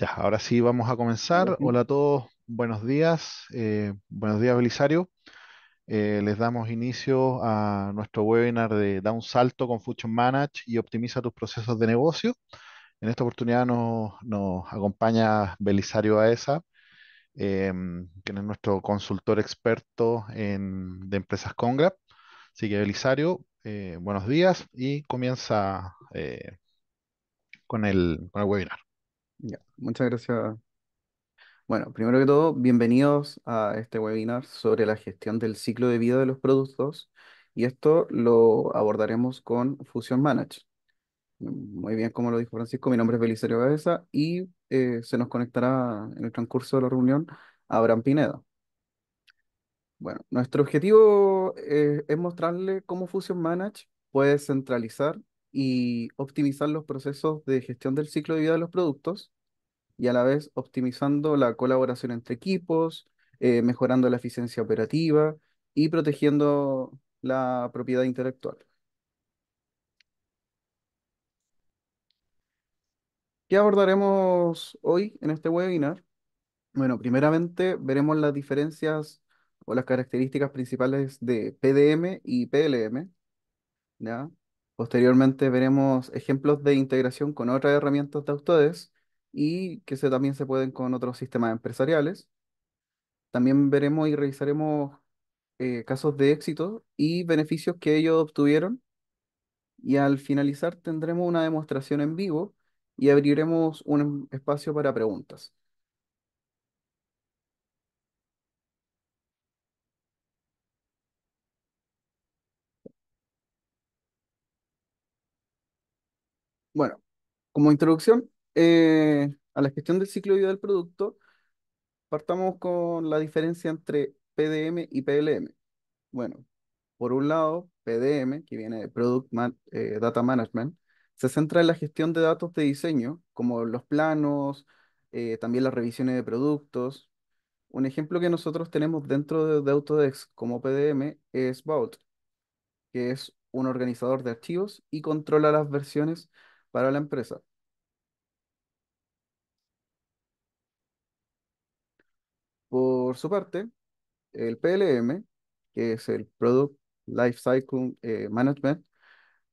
Ya, ahora sí vamos a comenzar. Hola a todos, buenos días. Eh, buenos días, Belisario. Eh, les damos inicio a nuestro webinar de Da un salto con Fusion Manage y optimiza tus procesos de negocio. En esta oportunidad nos, acompaña Belisario Aesa, eh, em, que es nuestro consultor experto en, de empresas Congra. Así que, Belisario, eh, buenos días y comienza con el webinar muchas gracias. Bueno, primero que todo, bienvenidos a este webinar sobre la gestión del ciclo de vida de los productos y esto lo abordaremos con Fusion Manage. Muy bien, como lo dijo Francisco, mi nombre es Belisario Cabeza y eh, se nos conectará en el transcurso de la reunión Abraham Pineda. Bueno, nuestro objetivo eh, es mostrarle cómo Fusion Manage puede centralizar y optimizar los procesos de gestión del ciclo de vida de los productos y a la vez optimizando la colaboración entre equipos, eh, mejorando la eficiencia operativa y protegiendo la propiedad intelectual. ¿Qué abordaremos hoy en este webinar? Bueno, primeramente veremos las diferencias o las características principales de PDM y PLM, ¿ya? Posteriormente veremos ejemplos de integración con otras herramientas de ustedes y que también se pueden con otros sistemas empresariales. También veremos y revisaremos eh, casos de éxito y beneficios que ellos obtuvieron. Y al finalizar tendremos una demostración en vivo y abriremos un espacio para preguntas. Bueno, como introducción eh, a la gestión del ciclo de vida del producto, partamos con la diferencia entre PDM y PLM. Bueno, por un lado, PDM, que viene de Product eh, Data Management, se centra en la gestión de datos de diseño, como los planos, eh, también las revisiones de productos. Un ejemplo que nosotros tenemos dentro de, de Autodesk como PDM es Vault, que es un organizador de archivos y controla las versiones para la empresa. Por su parte, el PLM, que es el Product Lifecycle eh, Management,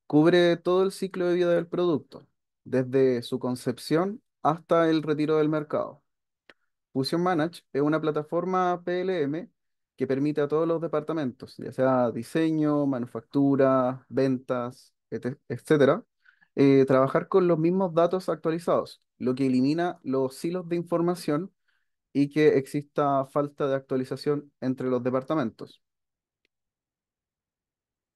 cubre todo el ciclo de vida del producto, desde su concepción hasta el retiro del mercado. Fusion Manage es una plataforma PLM que permite a todos los departamentos, ya sea diseño, manufactura, ventas, etcétera, eh, trabajar con los mismos datos actualizados, lo que elimina los silos de información y que exista falta de actualización entre los departamentos.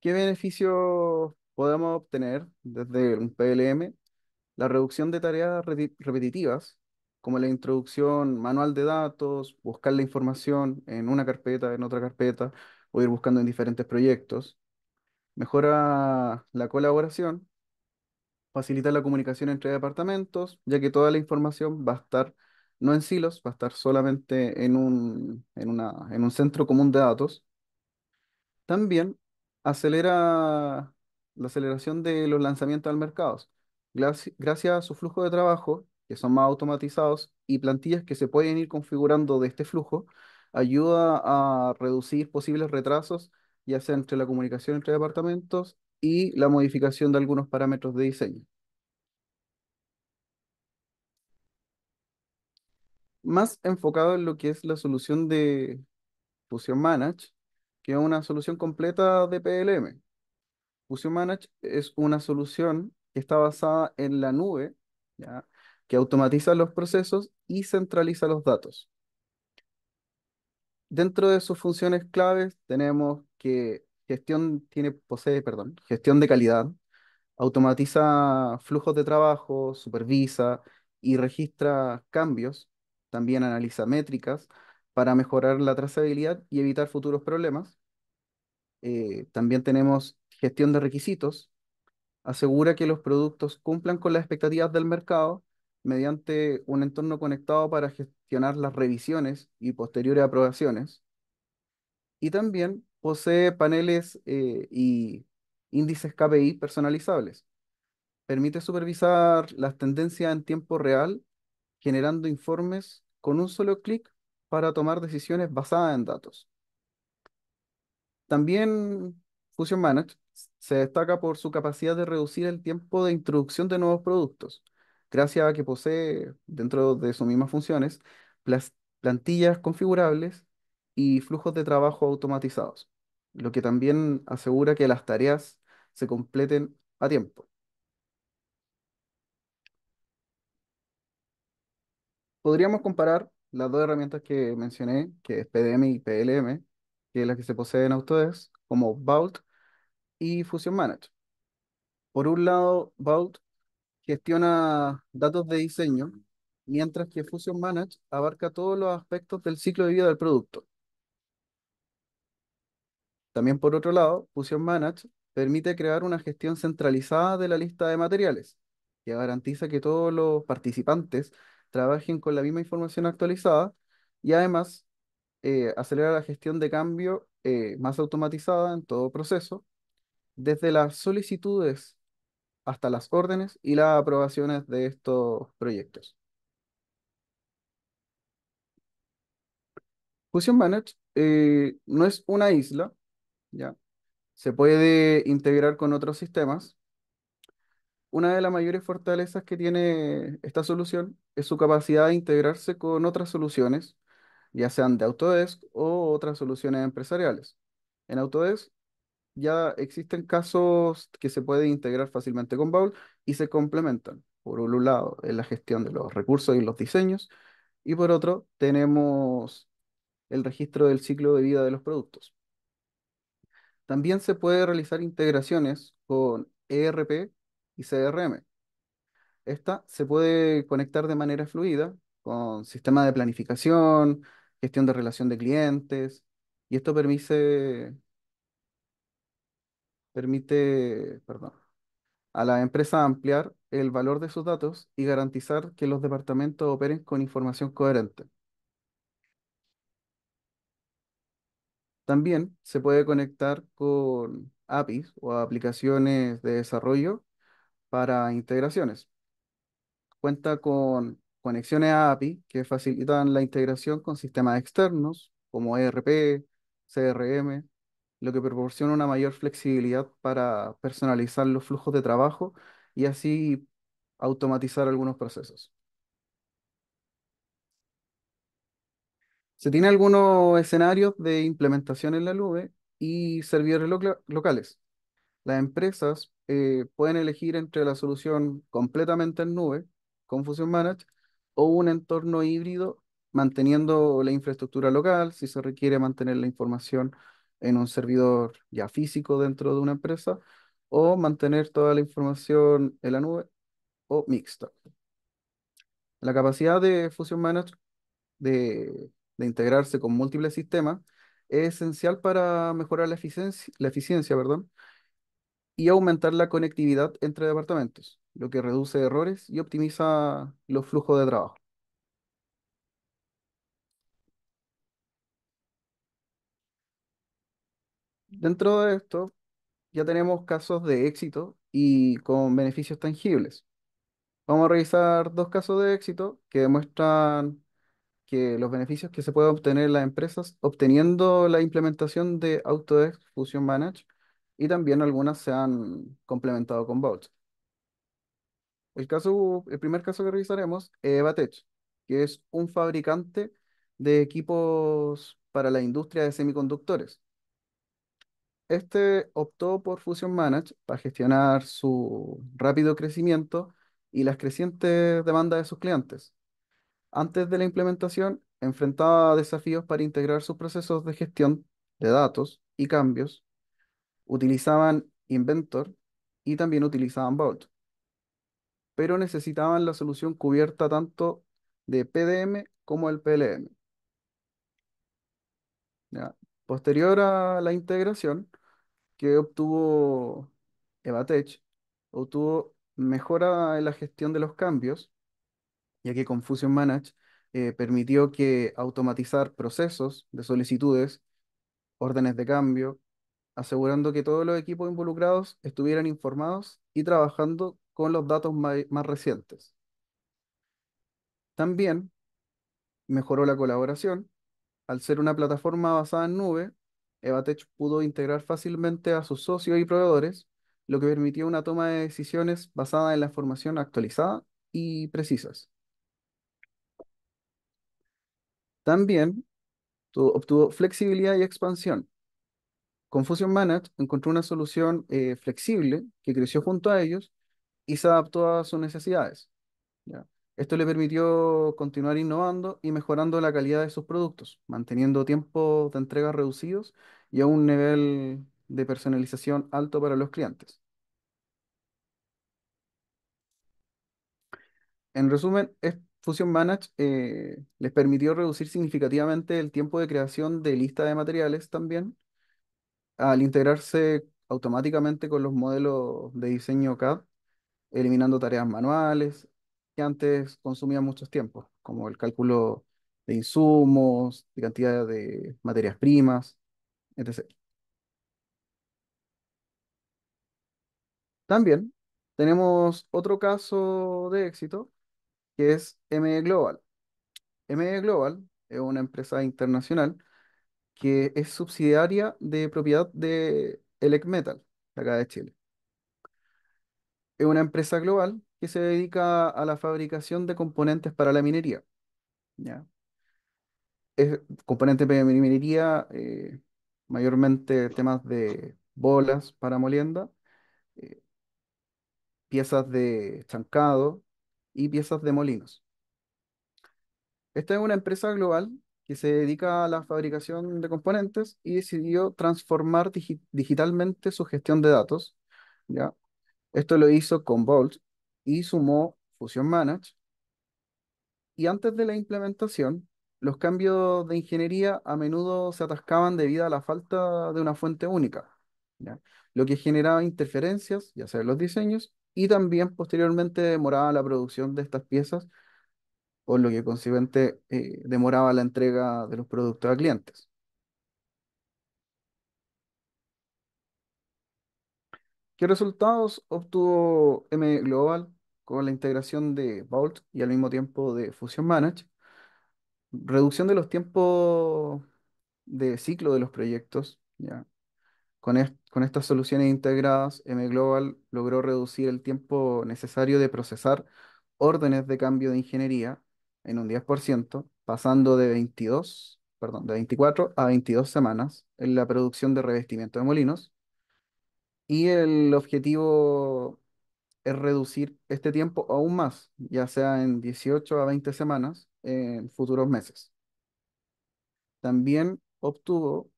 ¿Qué beneficios podemos obtener desde un PLM? La reducción de tareas repetitivas, como la introducción manual de datos, buscar la información en una carpeta, en otra carpeta, o ir buscando en diferentes proyectos. Mejora la colaboración, facilita la comunicación entre departamentos, ya que toda la información va a estar no en silos, va a estar solamente en un, en en un centro común de datos. También acelera la aceleración de los lanzamientos al mercado. Gracias a su flujo de trabajo, que son más automatizados, y plantillas que se pueden ir configurando de este flujo, ayuda a reducir posibles retrasos, ya sea entre la comunicación entre departamentos y la modificación de algunos parámetros de diseño. Más enfocado en lo que es la solución de Fusion Manage, que es una solución completa de PLM. Fusion Manage es una solución que está basada en la nube, que automatiza los procesos y centraliza los datos. Dentro de sus funciones claves tenemos que gestión tiene, posee, perdón, gestión de calidad, automatiza flujos de trabajo, supervisa y registra cambios, también analiza métricas para mejorar la trazabilidad y evitar futuros problemas. Eh, también tenemos gestión de requisitos, asegura que los productos cumplan con las expectativas del mercado mediante un entorno conectado para gestionar las revisiones y posteriores aprobaciones. Y también posee paneles eh, y índices KPI personalizables. Permite supervisar las tendencias en tiempo real, generando informes con un solo clic para tomar decisiones basadas en datos. También Fusion Manage se destaca por su capacidad de reducir el tiempo de introducción de nuevos productos, gracias a que posee, dentro de sus mismas funciones, plantillas configurables y flujos de trabajo automatizados, lo que también asegura que las tareas se completen a tiempo. Podríamos comparar las dos herramientas que mencioné, que es PDM y PLM, que es la que se poseen en Autodesk, como Vault y Fusion Manage. Por un lado, Vault gestiona datos de diseño, mientras que Fusion Manage abarca todos los aspectos del ciclo de vida del producto, también por otro lado, Fusion Manage permite crear una gestión centralizada de la lista de materiales, que garantiza que todos los participantes trabajen con la misma información actualizada y además eh, acelera la gestión de cambio eh, más automatizada en todo proceso, desde las solicitudes hasta las órdenes y las aprobaciones de estos proyectos. Fusion Manage eh, no es una isla, ¿ya? Se puede integrar con otros sistemas. Una de las mayores fortalezas que tiene esta solución es su capacidad de integrarse con otras soluciones, ya sean de Autodesk o otras soluciones empresariales. En Autodesk ya existen casos que se pueden integrar fácilmente con Baul y se complementan. Por un lado, en la gestión de los recursos y los diseños, y por otro, tenemos el registro del ciclo de vida de los productos. También se puede realizar integraciones con ERP y CRM. Esta se puede conectar de manera fluida con sistemas de planificación, gestión de relación de clientes, y esto permite, permite a la empresa ampliar el valor de sus datos y garantizar que los departamentos operen con información coherente. También se puede conectar con APIs o aplicaciones de desarrollo para integraciones. Cuenta con conexiones a API que facilitan la integración con sistemas externos como ERP, CRM, lo que proporciona una mayor flexibilidad para personalizar los flujos de trabajo y así automatizar algunos procesos. Se tiene algunos escenarios de implementación en la nube y servidores locales. Las empresas eh, pueden elegir entre la solución completamente en nube, con Fusion Manage, o un entorno híbrido manteniendo la infraestructura local, si se requiere mantener la información en un servidor ya físico dentro de una empresa, o mantener toda la información en la nube o mixta. La capacidad de Fusion Manage de de integrarse con múltiples sistemas es esencial para mejorar la eficiencia, la eficiencia perdón, y aumentar la conectividad entre departamentos, lo que reduce errores y optimiza los flujos de trabajo. Dentro de esto, ya tenemos casos de éxito y con beneficios tangibles. Vamos a revisar dos casos de éxito que demuestran que los beneficios que se pueden obtener las empresas obteniendo la implementación de Autodesk Fusion Manage y también algunas se han complementado con Vault. El, primer caso que revisaremos es Evatech, que es un fabricante de equipos para la industria de semiconductores. Este optó por Fusion Manage para gestionar su rápido crecimiento y las crecientes demandas de sus clientes. Antes de la implementación, enfrentaba desafíos para integrar sus procesos de gestión de datos y cambios. Utilizaban Inventor y también utilizaban Vault. Pero necesitaban la solución cubierta tanto de PDM como el PLM. Posterior a la integración que obtuvo Evatech, obtuvo mejora en la gestión de los cambios ya que Confusion Manage eh, permitió que automatizar procesos de solicitudes, órdenes de cambio, asegurando que todos los equipos involucrados estuvieran informados y trabajando con los datos más recientes. También mejoró la colaboración. Al ser una plataforma basada en nube, Evatech pudo integrar fácilmente a sus socios y proveedores, lo que permitió una toma de decisiones basada en la información actualizada y precisas. También obtuvo flexibilidad y expansión. Confusion Manage encontró una solución eh, flexible que creció junto a ellos y se adaptó a sus necesidades. ¿ya? Esto le permitió continuar innovando y mejorando la calidad de sus productos, manteniendo tiempos de entrega reducidos y a un nivel de personalización alto para los clientes. En resumen, Fusion Manage eh, les permitió reducir significativamente el tiempo de creación de lista de materiales también, al integrarse automáticamente con los modelos de diseño CAD, eliminando tareas manuales que antes consumían muchos tiempos, como el cálculo de insumos, de cantidad de materias primas, etc. También tenemos otro caso de éxito que es ME Global. ME Global es una empresa internacional que es subsidiaria de propiedad de Elecmetal, Metal, de acá de Chile. Es una empresa global que se dedica a la fabricación de componentes para la minería. Es componente de minería, eh, mayormente temas de bolas para molienda, eh, piezas de chancado, y piezas de molinos. Esta es una empresa global que se dedica a la fabricación de componentes y decidió transformar digitalmente su gestión de datos. ¿ya? Esto lo hizo con Bolt y sumó Fusion Manage. Y antes de la implementación, los cambios de ingeniería a menudo se atascaban debido a la falta de una fuente única, lo que generaba interferencias, ya sea en los diseños, y también posteriormente demoraba la producción de estas piezas, por lo que consiguiente eh, demoraba la entrega de los productos a clientes. ¿Qué resultados obtuvo M Global con la integración de Vault y al mismo tiempo de Fusion Manage? Reducción de los tiempos de ciclo de los proyectos. ¿ya? Con, esto, con estas soluciones integradas, M-Global logró reducir el tiempo necesario de procesar órdenes de cambio de ingeniería en un 10%, pasando de 22, perdón, de 24 a 22 semanas en la producción de revestimiento de molinos. Y el objetivo es reducir este tiempo aún más, ya sea en 18 a 20 semanas en futuros meses. También obtuvo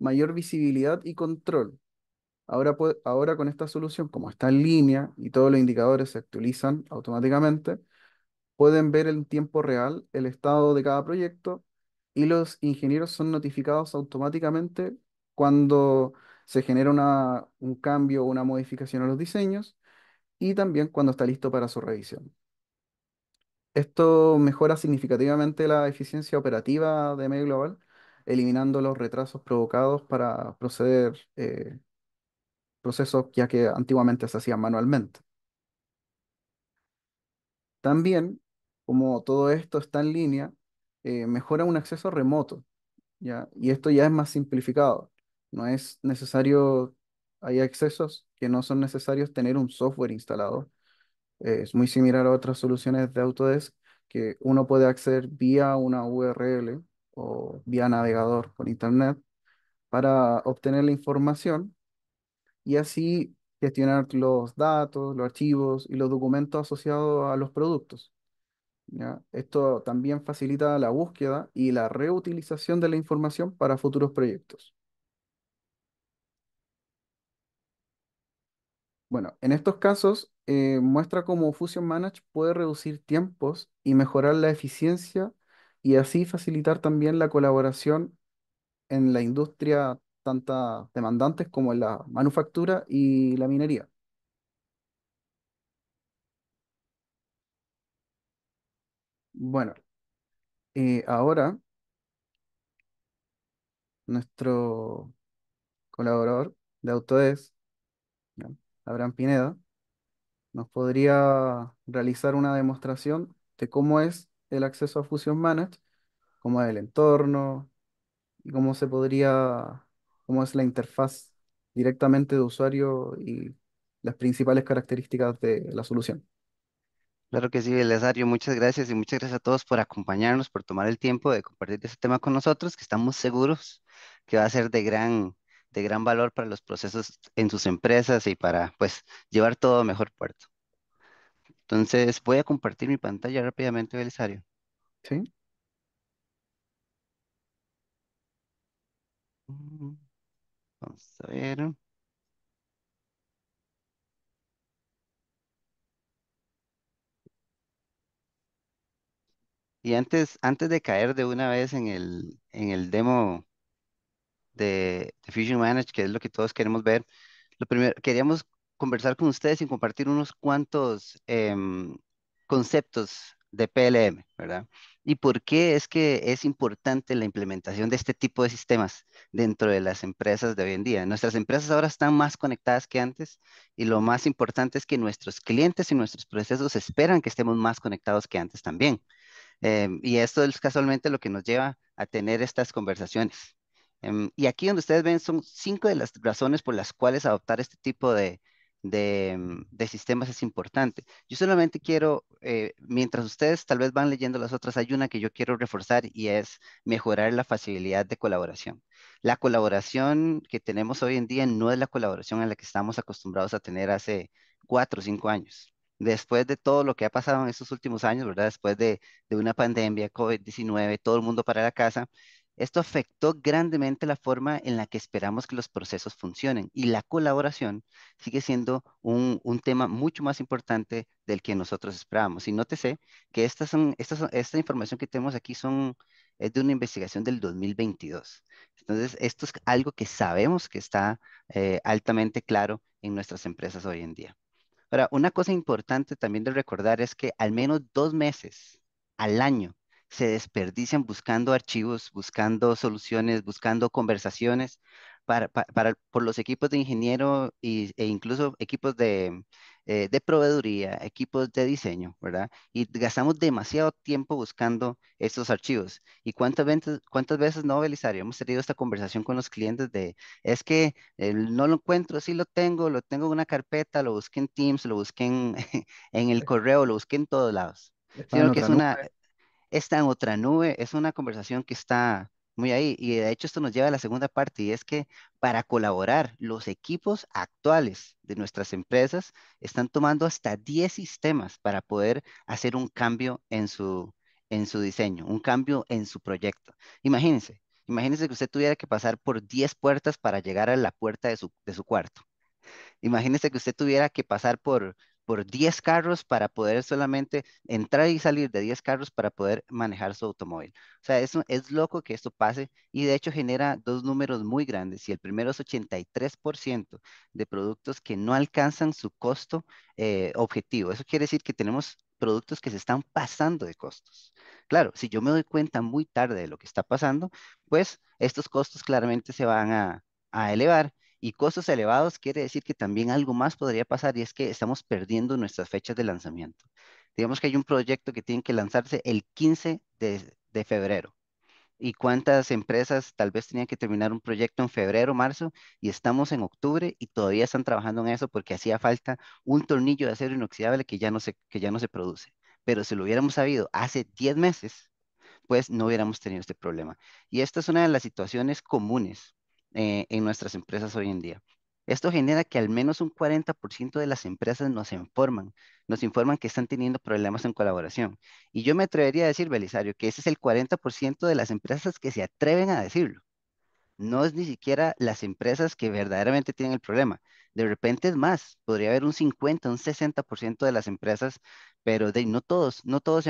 mayor visibilidad y control Ahora, con esta solución, como está en línea y todos los indicadores se actualizan automáticamente, pueden ver en tiempo real el estado de cada proyecto y los ingenieros son notificados automáticamente cuando se genera un cambio o una modificación a los diseños y también cuando está listo para su revisión. Esto mejora significativamente la eficiencia operativa de Medio Global, eliminando los retrasos provocados para proceder eh, proceso ya que antiguamente se hacía manualmente. También, como todo esto está en línea, eh, mejora un acceso remoto, ¿ya? Y esto ya es más simplificado. No es necesario, hay accesos que no son necesarios tener un software instalado. es muy similar a otras soluciones de Autodesk que uno puede acceder vía una URL o vía navegador por internet para obtener la información y así gestionar los datos, los archivos y los documentos asociados a los productos. Esto también facilita la búsqueda y la reutilización de la información para futuros proyectos. Bueno, en estos casos eh, muestra cómo Fusion Manage puede reducir tiempos y mejorar la eficiencia y así facilitar también la colaboración en la industria tantas demandantes como la manufactura y la minería. Bueno, eh, ahora nuestro colaborador de Autodesk, Abraham Pineda, nos podría realizar una demostración de cómo es el acceso a Fusion Manage, cómo es el entorno y cómo se podría cómo es la interfaz directamente de usuario y las principales características de la solución. Claro que sí, Belisario, muchas gracias y muchas gracias a todos por acompañarnos, por tomar el tiempo de compartir este tema con nosotros, que estamos seguros que va a ser de gran, de gran valor para los procesos en sus empresas y para pues llevar todo a mejor puerto. Entonces voy a compartir mi pantalla rápidamente, Belisario. Sí. Mm. Vamos Y antes, antes de caer de una vez en el, en el demo de, Fusion Manage, que es lo que todos queremos ver, lo primero, queríamos conversar con ustedes y compartir unos cuantos em, conceptos de PLM, ¿verdad? ¿Y por qué es que es importante la implementación de este tipo de sistemas dentro de las empresas de hoy en día? Nuestras empresas ahora están más conectadas que antes y lo más importante es que nuestros clientes y nuestros procesos esperan que estemos más conectados que antes también. Em, y esto es casualmente lo que nos lleva a tener estas conversaciones. Em, y aquí donde ustedes ven son cinco de las razones por las cuales adoptar este tipo de, Mm, de, sistemas es importante. Yo solamente quiero, eh, mientras ustedes tal vez van leyendo las otras, hay una que yo quiero reforzar y es mejorar la facilidad de colaboración. La colaboración que tenemos hoy en día no es la colaboración a la que estamos acostumbrados a tener hace cuatro o cinco años. Después de todo lo que ha pasado en estos últimos años, ¿verdad? Después de, de una pandemia, COVID-19, todo el mundo para la casa, esto afectó grandemente la forma en la que esperamos que los procesos funcionen y la colaboración sigue siendo un, un tema mucho más importante del que nosotros esperábamos. Y nótese que estas son, esta información que tenemos aquí son, es de una investigación del 2022. Entonces, esto es algo que sabemos que está eh, altamente claro en nuestras empresas hoy en día. Ahora, una cosa importante también de recordar es que al menos dos meses al año se desperdician buscando archivos, buscando soluciones, buscando conversaciones para, por los equipos de ingeniero e incluso equipos eh, de, proveeduría, equipos de diseño, ¿verdad? Y gastamos demasiado tiempo buscando estos archivos. ¿Y cuántas veces, cuántas veces no, Belisario? Hemos tenido esta conversación con los clientes de, es que eh, no lo encuentro, sí lo tengo, lo tengo en una carpeta, lo busqué en Teams, lo busqué en, el correo, lo busqué en todos lados. Ah, Sino que es una, está en otra nube, es una conversación que está muy ahí. Y de hecho esto nos lleva a la segunda parte y es que para colaborar, los equipos actuales de nuestras empresas están tomando hasta 10 sistemas para poder hacer un cambio en su, en su diseño, un cambio en su proyecto. Imagínense, imagínense que usted tuviera que pasar por 10 puertas para llegar a la puerta de su, cuarto. Imagínense que usted tuviera que pasar por por 10 carros para poder solamente entrar y salir de 10 carros para poder manejar su automóvil. O sea, es, es loco que esto pase y de hecho genera dos números muy grandes. Y el primero es 83% de productos que no alcanzan su costo eh, objetivo. Eso quiere decir que tenemos productos que se están pasando de costos. Claro, si yo me doy cuenta muy tarde de lo que está pasando, pues estos costos claramente se van a, a elevar y costos elevados quiere decir que también algo más podría pasar y es que estamos perdiendo nuestras fechas de lanzamiento. Digamos que hay un proyecto que tiene que lanzarse el 15 de, febrero. ¿Y cuántas empresas tal vez tenían que terminar un proyecto en febrero, marzo y estamos en octubre y todavía están trabajando en eso porque hacía falta un tornillo de acero inoxidable que ya no se, que ya no se produce? Pero si lo hubiéramos sabido hace 10 meses, pues no hubiéramos tenido este problema. Y esta es una de las situaciones comunes eh, en nuestras empresas hoy en día. Esto genera que al menos un 40% de las empresas nos informan, nos informan que están teniendo problemas en colaboración. Y yo me atrevería a decir, Belisario, que ese es el 40% de las empresas que se atreven a decirlo no es ni siquiera las empresas que verdaderamente tienen el problema. De repente es más, podría haber un 50, un 60% de las empresas, pero no todos, no todos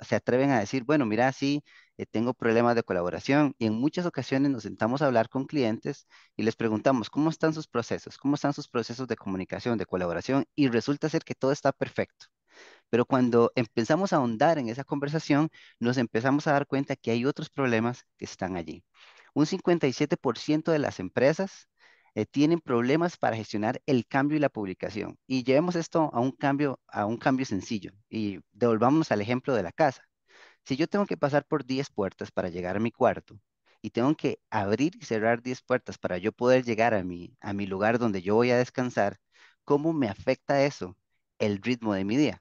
se, atreven a decir, bueno, mira, sí, eh, tengo problemas de colaboración. Y en muchas ocasiones nos sentamos a hablar con clientes y les preguntamos, ¿cómo están sus procesos? ¿Cómo están sus procesos de comunicación, de colaboración? Y resulta ser que todo está perfecto. Pero cuando empezamos a ahondar en esa conversación, nos empezamos a dar cuenta que hay otros problemas que están allí. Un 57% de las empresas eh, tienen problemas para gestionar el cambio y la publicación. Y llevemos esto a un cambio, a un cambio sencillo y devolvamos al ejemplo de la casa. Si yo tengo que pasar por 10 puertas para llegar a mi cuarto y tengo que abrir y cerrar 10 puertas para yo poder llegar a mi, a mi lugar donde yo voy a descansar, ¿cómo me afecta eso el ritmo de mi día?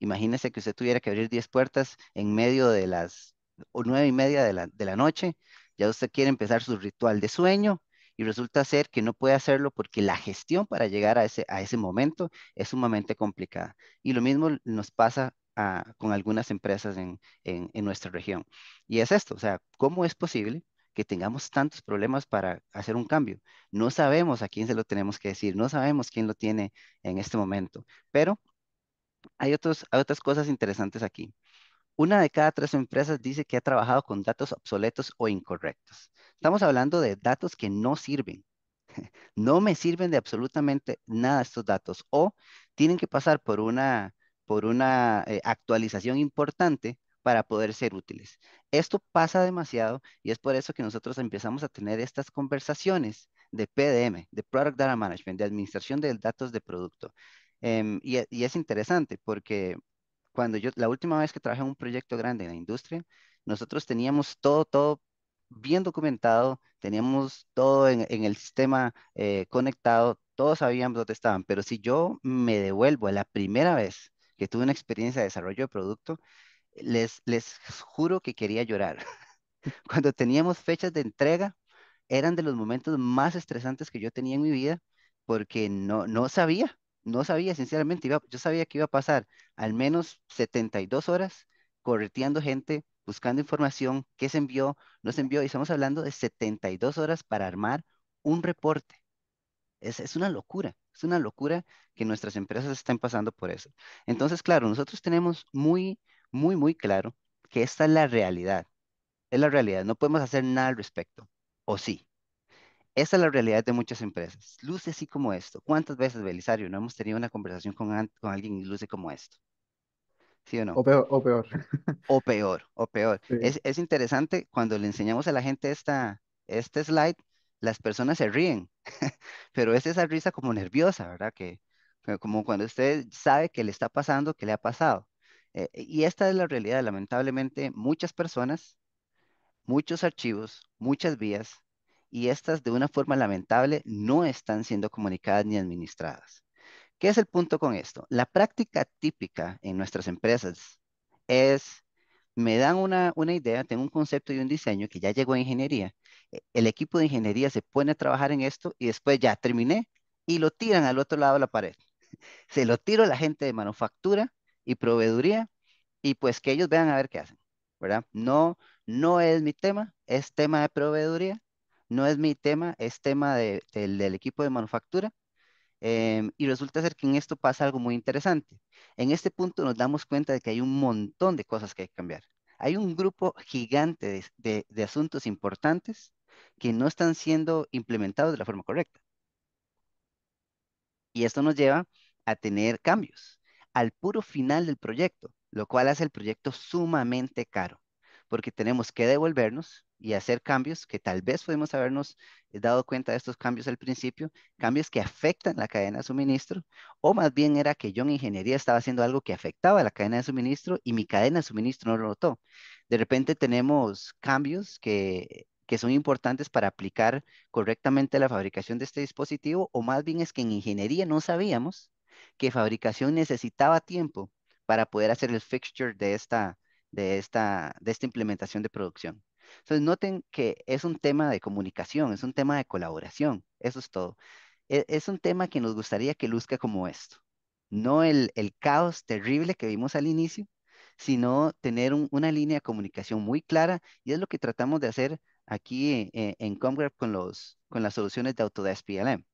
Imagínese que usted tuviera que abrir 10 puertas en medio de las o nueve y media de la, de la noche ya usted quiere empezar su ritual de sueño y resulta ser que no puede hacerlo porque la gestión para llegar a ese, a ese momento es sumamente complicada. Y lo mismo nos pasa con algunas empresas en, nuestra región. Y es esto, o sea, ¿cómo es posible que tengamos tantos problemas para hacer un cambio. No sabemos a quién se lo tenemos que decir, no sabemos quién lo tiene en este momento, pero hay, otros, hay otras cosas interesantes aquí. Una de cada tres empresas dice que ha trabajado con datos obsoletos o incorrectos. Estamos hablando de datos que no sirven. No me sirven de absolutamente nada estos datos o tienen que pasar por una, por una eh, actualización importante para poder ser útiles. Esto pasa demasiado y es por eso que nosotros empezamos a tener estas conversaciones de PDM, de Product Data Management, de Administración de Datos de Producto. Em, e, y, es interesante porque cuando yo, la última vez que trabajé en un proyecto grande en la industria, nosotros teníamos todo, todo bien documentado, teníamos todo en, el sistema eh, conectado, todos sabíamos dónde estaban, pero si yo me devuelvo a la primera vez que tuve una experiencia de desarrollo de producto, les, les juro que quería llorar. Cuando teníamos fechas de entrega, eran de los momentos más estresantes que yo tenía en mi vida porque no, no sabía no sabía, sinceramente, iba, yo sabía que iba a pasar al menos 72 horas correteando gente, buscando información, qué se envió, no se envió, y estamos hablando de 72 horas para armar un reporte. es, una locura, es una locura que nuestras empresas estén pasando por eso. Entonces, claro, nosotros tenemos muy, muy, muy claro que esta es la realidad, es la realidad, no podemos hacer nada al respecto, o sí. Esa es la realidad de muchas empresas. Luce así como esto. ¿Cuántas veces, Belisario, no hemos tenido una conversación con, alguien y luce como esto? ¿Sí o no? O peor, o peor. O peor, Es, interesante cuando le enseñamos a la gente esta, este slide, las personas se ríen, pero es esa risa como nerviosa, ¿verdad? Que, como cuando usted sabe que le está pasando, que le ha pasado. Eh, y esta es la realidad, lamentablemente, muchas personas, muchos archivos, muchas vías, y estas de una forma lamentable no están siendo comunicadas ni administradas. ¿Qué es el punto con esto? La práctica típica en nuestras empresas es, me dan una, idea, tengo un concepto y un diseño que ya llegó a ingeniería. E, el equipo de ingeniería se pone a trabajar en esto y después ya terminé y lo tiran al otro lado de la pared. Se lo tiro a la gente de manufactura y proveeduría y pues que ellos vean a ver qué hacen, ¿verdad? No, no es mi tema, es tema de proveeduría no es mi tema, es tema del equipo de manufactura. Em, y resulta ser que en esto pasa algo muy interesante. En este punto nos damos cuenta de que hay un montón de cosas que hay que cambiar. Hay un grupo gigante de asuntos importantes que no están siendo implementados de la forma correcta. Y esto nos lleva a tener cambios al puro final del proyecto, lo cual hace el proyecto sumamente caro, porque tenemos que devolvernos y hacer cambios que tal vez pudimos habernos eh, dado cuenta de estos cambios al principio, cambios que afectan la cadena de suministro, o más bien era que yo en ingeniería estaba haciendo algo que afectaba la cadena de suministro y mi cadena de suministro no lo notó. De repente tenemos cambios que, que son importantes para aplicar correctamente la fabricación de este dispositivo, o más bien es que en ingeniería no sabíamos que fabricación necesitaba tiempo para poder hacer el fixture de esta, de esta, de esta implementación de producción. Entonces, noten que es un tema de comunicación, es un tema de colaboración, eso es todo. E, es, un tema que nos gustaría que luzca como esto, no el, el caos terrible que vimos al inicio, sino tener una línea de comunicación muy clara y es lo que tratamos de hacer aquí eh, en, en con, los, con las soluciones de Autodesk PLM.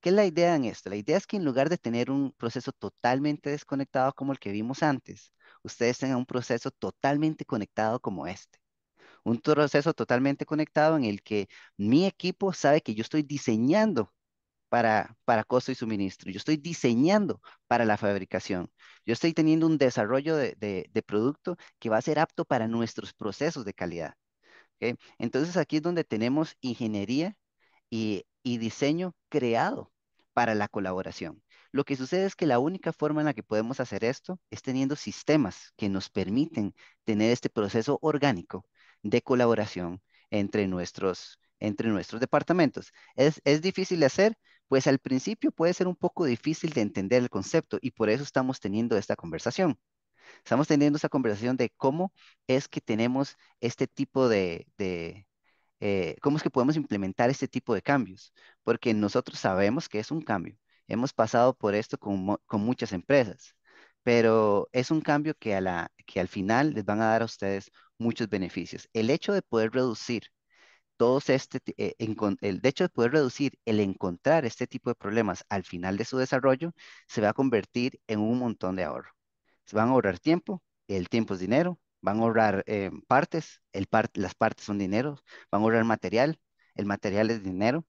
¿Qué es la idea en esto? La idea es que en lugar de tener un proceso totalmente desconectado como el que vimos antes, ustedes tengan un proceso totalmente conectado como este un proceso totalmente conectado en el que mi equipo sabe que yo estoy diseñando para, costo y suministro, yo estoy diseñando para la fabricación, yo estoy teniendo un desarrollo de, producto que va a ser apto para nuestros procesos de calidad. Entonces aquí es donde tenemos ingeniería y diseño creado para la colaboración. Lo que sucede es que la única forma en la que podemos hacer esto es teniendo sistemas que nos permiten tener este proceso orgánico de colaboración entre nuestros, entre nuestros departamentos. ¿Es, difícil de hacer? Pues al principio puede ser un poco difícil de entender el concepto y por eso estamos teniendo esta conversación. Estamos teniendo esta conversación de cómo es que tenemos este tipo de, de eh, cómo es que podemos implementar este tipo de cambios, porque nosotros sabemos que es un cambio. Hemos pasado por esto con, muchas empresas, pero es un cambio que, a la, que al final les van a dar a ustedes muchos beneficios. El hecho de poder reducir todos este, eh, el hecho de poder reducir el encontrar este tipo de problemas al final de su desarrollo, se va a convertir en un montón de ahorro. Se van a ahorrar tiempo, el tiempo es dinero, van a ahorrar eh, partes, el las partes son dinero, van a ahorrar material, el material es dinero,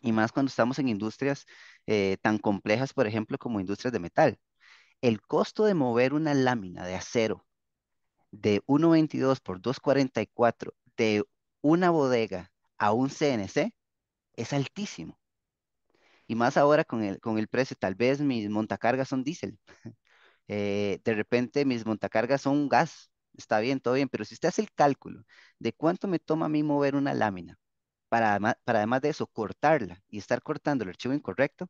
y más cuando estamos en industrias eh, tan complejas, por ejemplo, como industrias de metal. El costo de mover una lámina de acero de 1.22 por 2.44 de una bodega a un CNC es altísimo. Y más ahora con el, con el precio, tal vez mis montacargas son diésel. Eh, de repente mis montacargas son gas. Está bien, todo bien, pero si usted hace el cálculo de cuánto me toma a mí mover una lámina para, para además de eso cortarla y estar cortando el archivo incorrecto,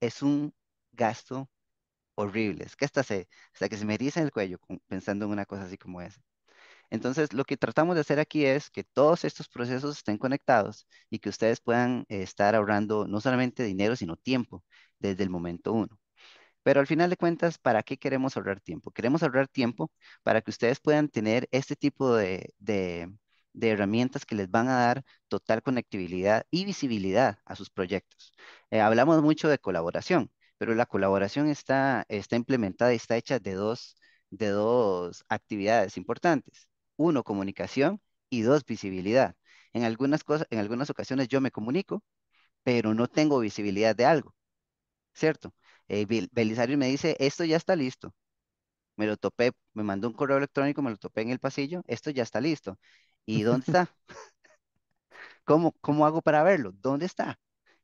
es un gasto horribles, que hasta, se, hasta que se me en el cuello pensando en una cosa así como esa. Entonces, lo que tratamos de hacer aquí es que todos estos procesos estén conectados y que ustedes puedan estar ahorrando no solamente dinero, sino tiempo desde el momento uno. Pero al final de cuentas, ¿para qué queremos ahorrar tiempo? Queremos ahorrar tiempo para que ustedes puedan tener este tipo de, de, herramientas que les van a dar total conectividad y visibilidad a sus proyectos. Eh, hablamos mucho de colaboración, pero la colaboración está, implementada y está hecha de dos, actividades importantes. Uno, comunicación y dos, visibilidad. En algunas, ocasiones yo me comunico, pero no tengo visibilidad de algo, ¿cierto? Eh, Belisario me dice, esto ya está listo. Me lo topé, me mandó un correo electrónico, me lo topé en el pasillo, esto ya está listo. ¿Y dónde está? ¿Cómo, ¿Cómo hago para verlo? ¿Dónde está?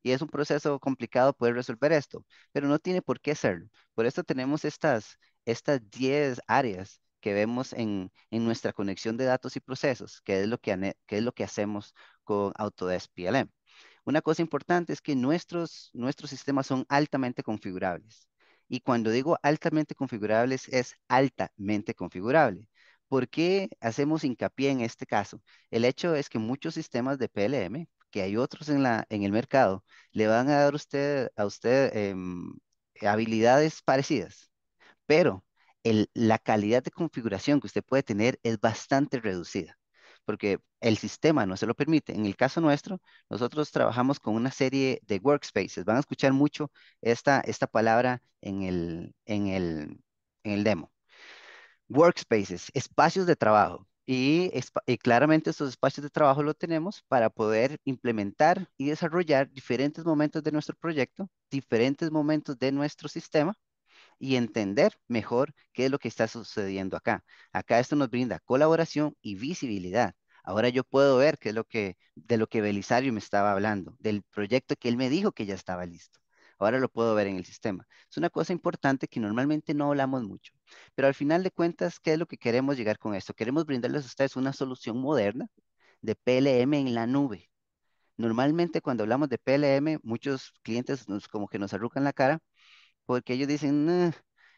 y es un proceso complicado poder resolver esto, pero no tiene por qué serlo. Por eso tenemos estas, estas 10 áreas que vemos en, nuestra conexión de datos y procesos, que es lo que, es lo que hacemos con Autodesk PLM. Una cosa importante es que nuestros, nuestros sistemas son altamente configurables. Y cuando digo altamente configurables, es altamente configurable. ¿Por qué hacemos hincapié en este caso? El hecho es que muchos sistemas de PLM que hay otros en, la, en el mercado, le van a dar usted, a usted em, habilidades parecidas, pero la calidad de configuración que usted puede tener es bastante reducida, porque el sistema no se lo permite. En el caso nuestro, nosotros trabajamos con una serie de workspaces. Van a escuchar mucho esta, esta palabra en, el, en el demo. Workspaces, espacios de trabajo. Y, claramente estos espacios de trabajo lo tenemos para poder implementar y desarrollar diferentes momentos de nuestro proyecto, diferentes momentos de nuestro sistema y entender mejor qué es lo que está sucediendo acá. Acá esto nos brinda colaboración y visibilidad. Ahora yo puedo ver qué es lo que de lo que Belisario me estaba hablando, del proyecto que él me dijo que ya estaba listo. Ahora lo puedo ver en el sistema. Es una cosa importante que normalmente no hablamos mucho. Pero al final de cuentas, ¿qué es lo que queremos llegar con esto? Queremos brindarles a ustedes una solución moderna de PLM en la nube. Normalmente cuando hablamos de PLM, muchos clientes nos, como que nos arrucan la cara porque ellos dicen,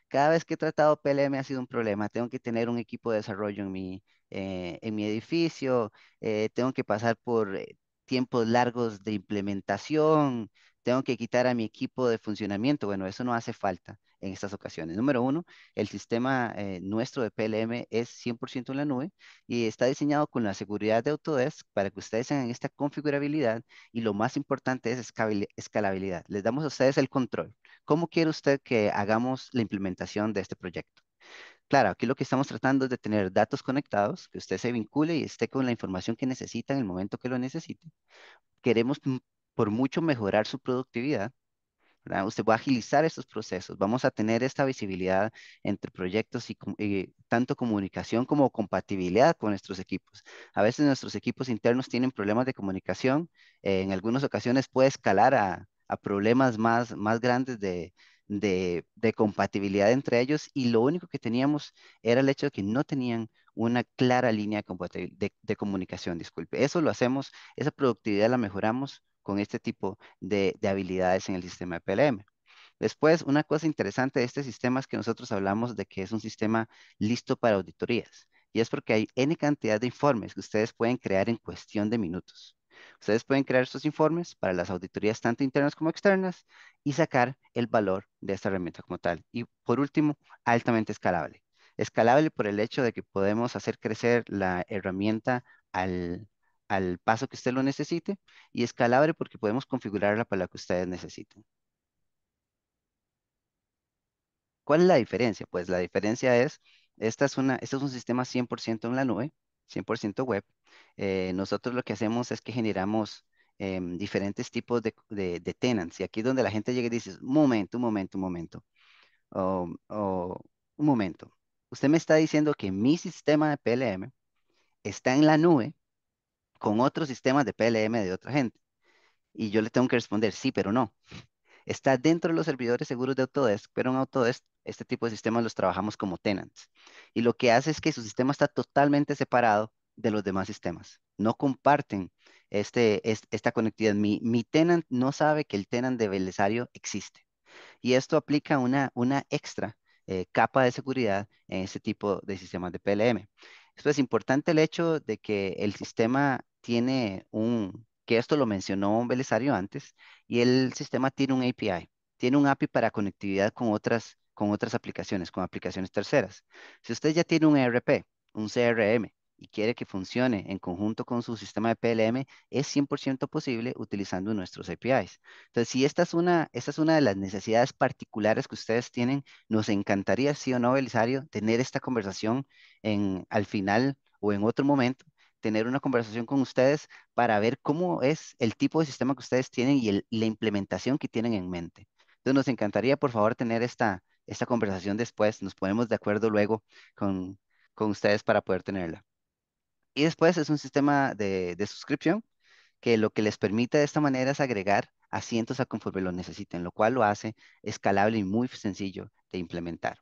cada vez que he tratado PLM ha sido un problema. Tengo que tener un equipo de desarrollo en mi, eh, en mi edificio, eh, tengo que pasar por eh, tiempos largos de implementación, tengo que quitar a mi equipo de funcionamiento. Bueno, eso no hace falta en estas ocasiones. Número uno, el sistema eh, nuestro de PLM es 100% en la nube y está diseñado con la seguridad de Autodesk para que ustedes tengan esta configurabilidad y lo más importante es escalabilidad. Les damos a ustedes el control. ¿Cómo quiere usted que hagamos la implementación de este proyecto? Claro, aquí lo que estamos tratando es de tener datos conectados, que usted se vincule y esté con la información que necesita en el momento que lo necesite. Queremos mm, por mucho mejorar su productividad, usted va a agilizar estos procesos, vamos a tener esta visibilidad entre proyectos y, eh, tanto comunicación como compatibilidad con nuestros equipos. A veces nuestros equipos internos tienen problemas de comunicación, eh, en algunas ocasiones puede escalar a, problemas más, más grandes de, de, compatibilidad entre ellos y lo único que teníamos era el hecho de que no tenían una clara línea de, de, de comunicación, disculpe. Eso lo hacemos, esa productividad la mejoramos con este tipo de, habilidades en el sistema de PLM. Después, una cosa interesante de este sistema es que nosotros hablamos de que es un sistema listo para auditorías. Y es porque hay N cantidad de informes que ustedes pueden crear en cuestión de minutos. Ustedes pueden crear estos informes para las auditorías tanto internas como externas y sacar el valor de esta herramienta como tal. Y por último, altamente escalable. Escalable por el hecho de que podemos hacer crecer la herramienta al, al paso que usted lo necesite y escalable porque podemos configurarla para lo que ustedes necesiten. ¿Cuál es la diferencia? Pues la diferencia es, esta es una, este es un sistema 100% en la nube, 100% web. Eh, nosotros lo que hacemos es que generamos em, diferentes tipos de, de, tenants. Y aquí es donde la gente llega y dice, momento, un momento, un momento. o, un momento. Usted me está diciendo que mi sistema de PLM está en la nube con otros sistemas de PLM de otra gente. Y yo le tengo que responder sí, pero no. Está dentro de los servidores seguros de Autodesk, pero en Autodesk este tipo de sistemas los trabajamos como tenants. Y lo que hace es que su sistema está totalmente separado de los demás sistemas. No comparten este, esta conectividad. Mi, mi, tenant no sabe que el tenant de Belisario existe. Y esto aplica una, una extra eh, capa de seguridad en este tipo de sistemas de PLM. Esto es importante el hecho de que el sistema tiene un, que esto lo mencionó Belisario antes, y el sistema tiene un API, tiene un API para conectividad con otras, con otras aplicaciones, con aplicaciones terceras. Si usted ya tiene un ERP, un CRM, y quiere que funcione en conjunto con su sistema de PLM, es 100% posible utilizando nuestros APIs. Entonces, si esta es, una, esta es una de las necesidades particulares que ustedes tienen, nos encantaría, sí o no, Belisario, tener esta conversación en, al final o en otro momento, tener una conversación con ustedes para ver cómo es el tipo de sistema que ustedes tienen y, la implementación que tienen en mente. Entonces, nos encantaría, por favor, tener esta, esta conversación después. Nos ponemos de acuerdo luego con ustedes para poder tenerla. Y después es un sistema de, suscripción que lo que les permite de esta manera es agregar asientos a conforme lo necesiten, lo cual lo hace escalable y muy sencillo de implementar.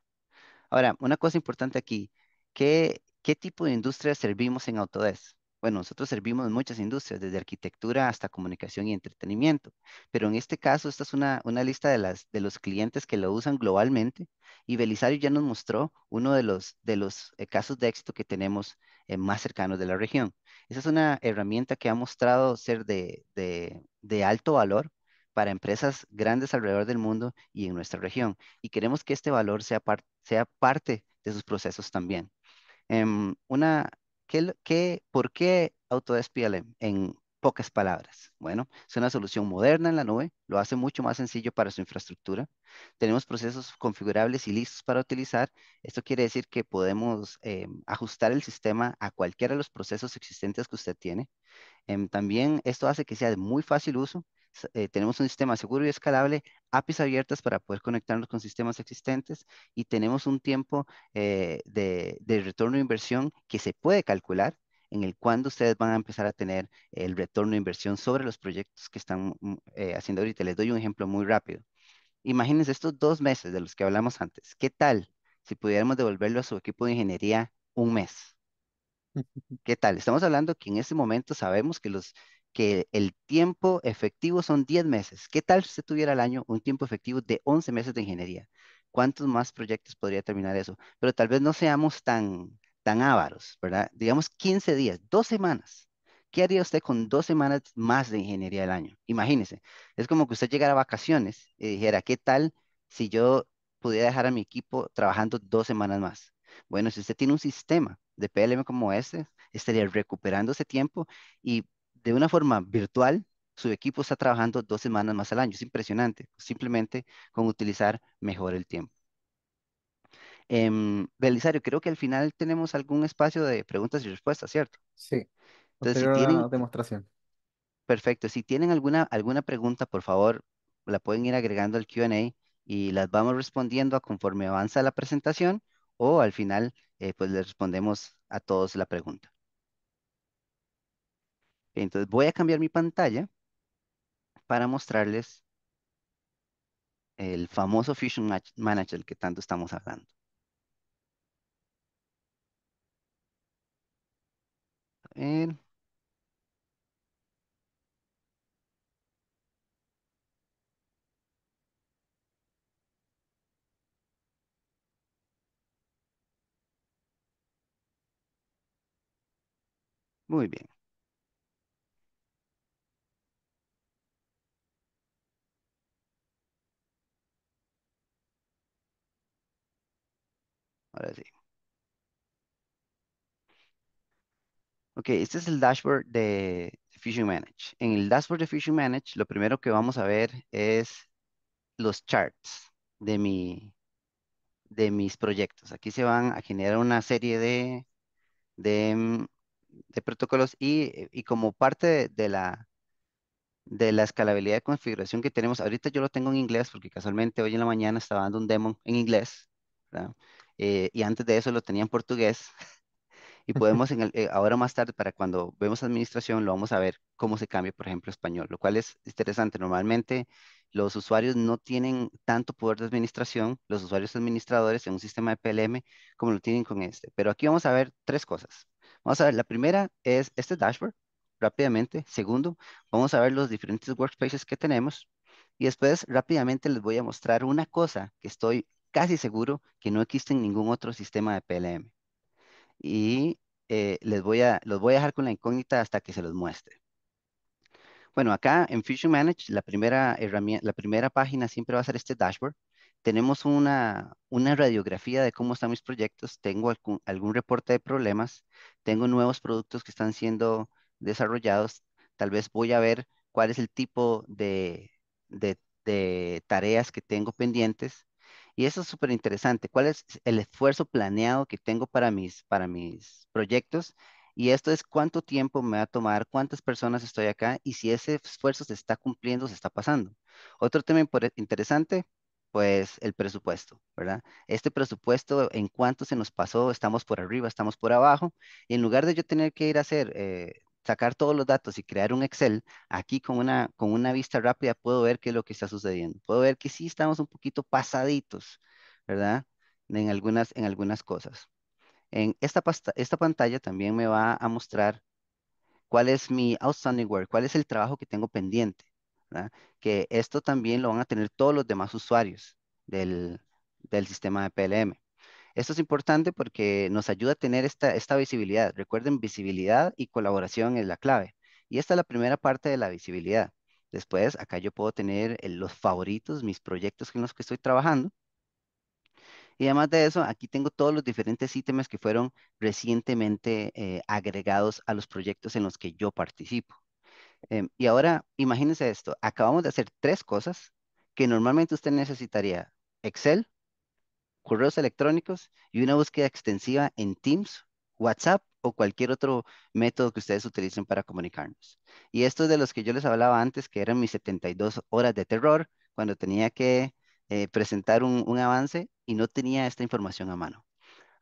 Ahora, una cosa importante aquí, ¿qué, qué tipo de industria servimos en Autodesk? bueno, nosotros servimos muchas industrias, desde arquitectura hasta comunicación y entretenimiento, pero en este caso esta es una, una lista de, las, de los clientes que lo usan globalmente y Belisario ya nos mostró uno de los, de los eh, casos de éxito que tenemos eh, más cercanos de la región. Esa es una herramienta que ha mostrado ser de, de, alto valor para empresas grandes alrededor del mundo y en nuestra región. Y queremos que este valor sea, sea parte de sus procesos también. Em, una, ¿Qué, por qué AutoDSPLM en pocas palabras? Bueno, es una solución moderna en la nube, lo hace mucho más sencillo para su infraestructura. Tenemos procesos configurables y listos para utilizar. Esto quiere decir que podemos eh, ajustar el sistema a cualquiera de los procesos existentes que usted tiene. Em, también esto hace que sea de muy fácil uso eh, tenemos un sistema seguro y escalable, APIs abiertas para poder conectarnos con sistemas existentes y tenemos un tiempo eh, de, retorno de inversión que se puede calcular en el cuándo ustedes van a empezar a tener el retorno de inversión sobre los proyectos que están mm, eh, haciendo ahorita. Les doy un ejemplo muy rápido. Imagínense estos dos meses de los que hablamos antes. ¿Qué tal si pudiéramos devolverlo a su equipo de ingeniería un mes? ¿Qué tal? Estamos hablando que en ese momento sabemos que los que el tiempo efectivo son 10 meses. ¿Qué tal si usted tuviera el año un tiempo efectivo de 11 meses de ingeniería? ¿Cuántos más proyectos podría terminar eso? Pero tal vez no seamos tan, tan ávaros, ¿verdad? Digamos 15 días, dos semanas. ¿Qué haría usted con dos semanas más de ingeniería al año? Imagínese, es como que usted llegara a vacaciones y dijera, ¿qué tal si yo pudiera dejar a mi equipo trabajando dos semanas más? Bueno, si usted tiene un sistema de PLM como este, estaría recuperando ese tiempo y de una forma virtual, su equipo está trabajando dos semanas más al año. Es impresionante, simplemente con utilizar mejor el tiempo. Em, Belisario, creo que al final tenemos algún espacio de preguntas y respuestas, ¿cierto? Sí. Entonces, si tienen... demostración. Perfecto. Si tienen alguna, alguna pregunta, por favor, la pueden ir agregando al QA y las vamos respondiendo a conforme avanza la presentación o al final, eh, pues le respondemos a todos la pregunta. Entonces voy a cambiar mi pantalla para mostrarles el famoso Fusion Manager que tanto estamos hablando. Muy bien. Ahora sí. Ok, este es el dashboard de Fusion Manage. En el dashboard de Fusion Manage, lo primero que vamos a ver es los charts de, mi, de mis proyectos. Aquí se van a generar una serie de, de, mm, protocolos y, como parte de, la de la escalabilidad de configuración que tenemos. Ahorita yo lo tengo en inglés porque casualmente hoy en la mañana estaba dando un demo en inglés. ¿verdad? Eh, y antes de eso lo tenía en portugués. Y podemos, eh, ahora más tarde, para cuando vemos administración, lo vamos a ver cómo se cambia, por ejemplo, español, lo cual es interesante. Normalmente los usuarios no tienen tanto poder de administración, los usuarios administradores en un sistema de PLM, como lo tienen con este. Pero aquí vamos a ver tres cosas. Vamos a ver, la primera es este dashboard, rápidamente. Segundo, vamos a ver los diferentes workspaces que tenemos. Y después rápidamente les voy a mostrar una cosa que estoy casi seguro que no existe en ningún otro sistema de PLM. Y eh, les voy a, los voy a dejar con la incógnita hasta que se los muestre. Bueno, acá en Fusion Manage, la primera, herramienta, la primera página siempre va a ser este dashboard. Tenemos una, una radiografía de cómo están mis proyectos, tengo algún, algún reporte de problemas, tengo nuevos productos que están siendo desarrollados, tal vez voy a ver cuál es el tipo de, de, de tareas que tengo pendientes, y eso es súper interesante. ¿Cuál es el esfuerzo planeado que tengo para mis, para mis proyectos? Y esto es cuánto tiempo me va a tomar, cuántas personas estoy acá y si ese esfuerzo se está cumpliendo, se está pasando. Otro tema interesante, pues el presupuesto, ¿verdad? Este presupuesto, en cuánto se nos pasó, estamos por arriba, estamos por abajo, y en lugar de yo tener que ir a hacer eh, sacar todos los datos y crear un Excel, aquí con una, con una vista rápida puedo ver qué es lo que está sucediendo. Puedo ver que sí estamos un poquito pasaditos, ¿verdad? En algunas, en algunas cosas. En esta, esta pantalla también me va a mostrar cuál es mi outstanding work, cuál es el trabajo que tengo pendiente, Que esto también lo van a tener todos los demás usuarios del sistema de PLM. Esto es importante porque nos ayuda a tener esta, visibilidad. Recuerden, visibilidad y colaboración es la clave. Y esta es la primera parte de la visibilidad. Después, acá yo puedo tener los favoritos, mis proyectos en los que estoy trabajando. Y además de eso, aquí tengo todos los diferentes ítems que fueron recientemente eh, agregados a los proyectos en los que yo participo. Em, y ahora, imagínense esto, acabamos de hacer tres cosas que normalmente usted necesitaría. Excel, correos electrónicos y una búsqueda extensiva en Teams, WhatsApp o cualquier otro método que ustedes utilicen para comunicarnos. Y es de los que yo les hablaba antes, que eran mis 72 horas de terror, cuando tenía que eh, presentar un avance y no tenía esta información a mano.